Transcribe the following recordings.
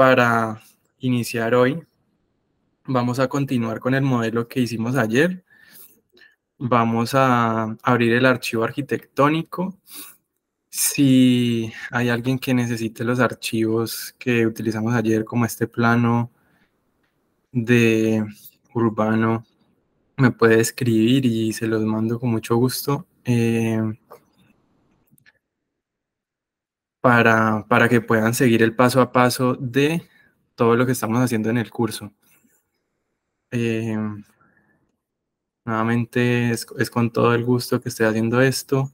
para iniciar hoy. Vamos a continuar con el modelo que hicimos ayer. Vamos a abrir el archivo arquitectónico. Si hay alguien que necesite los archivos que utilizamos ayer, como este plano de urbano, me puede escribir y se los mando con mucho gusto. Eh, para, que puedan seguir el paso a paso de todo lo que estamos haciendo en el curso. Eh, nuevamente es, con todo el gusto que estoy haciendo esto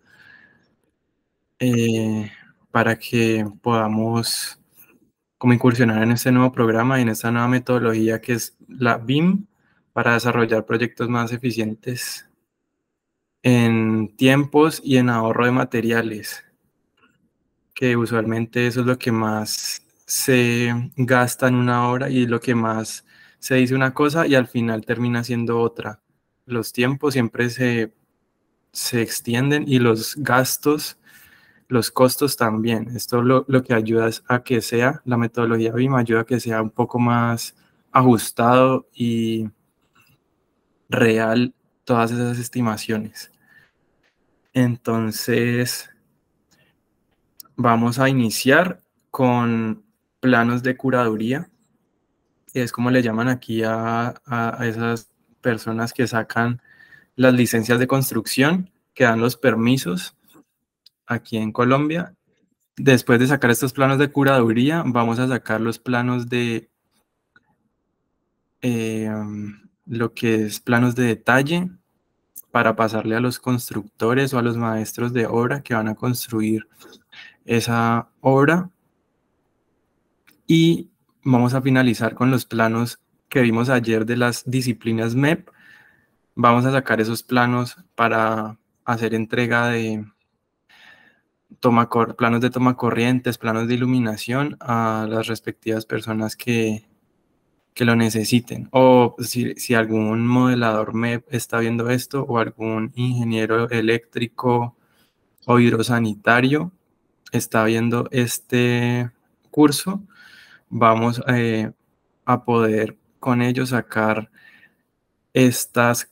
eh, para que podamos como incursionar en este nuevo programa y en esta nueva metodología que es la BIM para desarrollar proyectos más eficientes en tiempos y en ahorro de materiales que usualmente eso es lo que más se gasta en una hora y lo que más se dice una cosa y al final termina siendo otra. Los tiempos siempre se, se extienden y los gastos, los costos también. Esto lo, lo que ayuda es a que sea, la metodología BIM ayuda a que sea un poco más ajustado y real todas esas estimaciones. Entonces, vamos a iniciar con planos de curaduría. Es como le llaman aquí a, esas personas que sacan las licencias de construcción, que dan los permisos aquí en Colombia. Después de sacar estos planos de curaduría, vamos a sacar los planos de eh, lo que es planos de detalle para pasarle a los constructores o a los maestros de obra que van a construir esa obra. Y vamos a finalizar con los planos que vimos ayer de las disciplinas MEP. Vamos a sacar esos planos para hacer entrega de toma, planos de toma corrientes, planos de iluminación a las respectivas personas que, lo necesiten. O si, si, algún modelador MEP está viendo esto o algún ingeniero eléctrico o hidrosanitario, está viendo este curso, vamos eh, a poder con ello sacar estas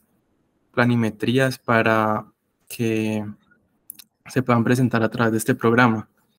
planimetrías para que se puedan presentar a través de este programa.